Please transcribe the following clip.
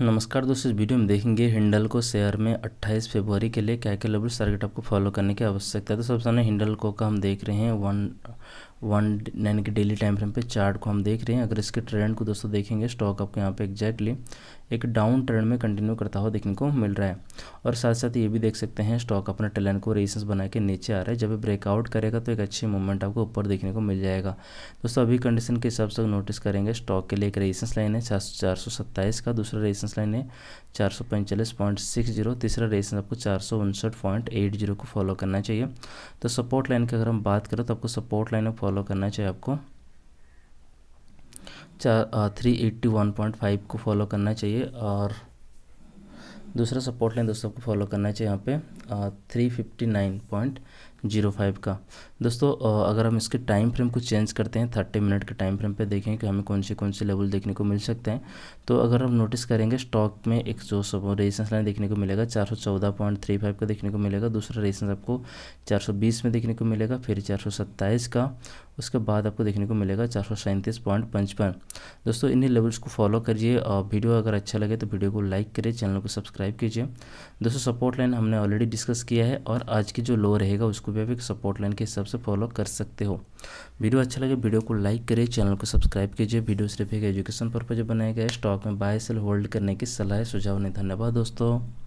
नमस्कार दोस्तों इस वीडियो में देखेंगे हिंडल को शेयर में 28 फरवरी के लिए क्या क्या लेवल सर्किट आपको फॉलो करने की आवश्यकता है तो सबसे पहले हिंडल को का हम देख रहे हैं वन वन यानी कि डेली टाइम फ्रेम पे चार्ट को हम देख रहे हैं अगर इसके ट्रेंड को दोस्तों देखेंगे स्टॉक आपको यहाँ पे एक्जैक्टली एक डाउन ट्रेंड में कंटिन्यू करता हुआ देखने को मिल रहा है और साथ साथ ये भी देख सकते हैं स्टॉक अपने टैलेंट को रेसेंस बना के नीचे आ रहा है जब ये ब्रेकआउट करेगा तो एक अच्छी मूवमेंट आपको ऊपर देखने को मिल जाएगा दोस्तों अभी कंडीशन के हिसाब से नोटिस करेंगे स्टॉक के लिए एक रेसेंस लाइन है चार का दूसरा रेसेंस लाइन है चार तीसरा रेसेंस आपको चार को फॉलो करना चाहिए तो सपोर्ट लाइन की अगर हम बात करें तो आपको सपोर्ट लाइन गाइडलाइन फॉलो करना चाहिए आपको चार three eighty one point five को फॉलो करना चाहिए और दूसरा सपोर्ट लाइन दोस्तों को फॉलो करना चाहिए यहाँ पे three fifty nine point zero five का दोस्तों अगर हम इसके टाइम फ्रेम को चेंज करते हैं थर्टी मिनट के टाइम फ्रेम पे देखें कि हमें कौन से कौन से लेवल देखने को मिल सकते हैं तो अगर हम नोटिस करेंगे स्टॉक में एक जो सब रेजिस्टेंस लाइन देखने को मिलेगा चार सौ चौदह पॉइंट थ्री फाइव का देखने को मिलेगा दूसरा रेजिस्टेंस आपको चार सौ बीस में देखने को मिलेगा फिर चार सौ सत्ताईस का उसके बाद आपको देखने को मिलेगा चार सौ सैंतीस पॉइंट पचपन दोस्तों इन्हीं लेवल्स को फॉलो करिए और वीडियो अगर अच्छा लगे तो वीडियो को लाइक करिए चैनल को सब्सक्राइब कीजिए दोस्तों सपोर्ट लाइन हमने ऑलरेडी डिस्कस किया है और आज की जो लो रहेगा उसको उसको भी एक सपोर्ट लाइन के हिसाब से फॉलो कर सकते हो वीडियो अच्छा लगे वीडियो को लाइक करें चैनल को सब्सक्राइब कीजिए वीडियो सिर्फ एक एजुकेशन पर्पज बनाया गया स्टॉक में बाय सेल होल्ड करने की सलाह सुझाव नहीं धन्यवाद दोस्तों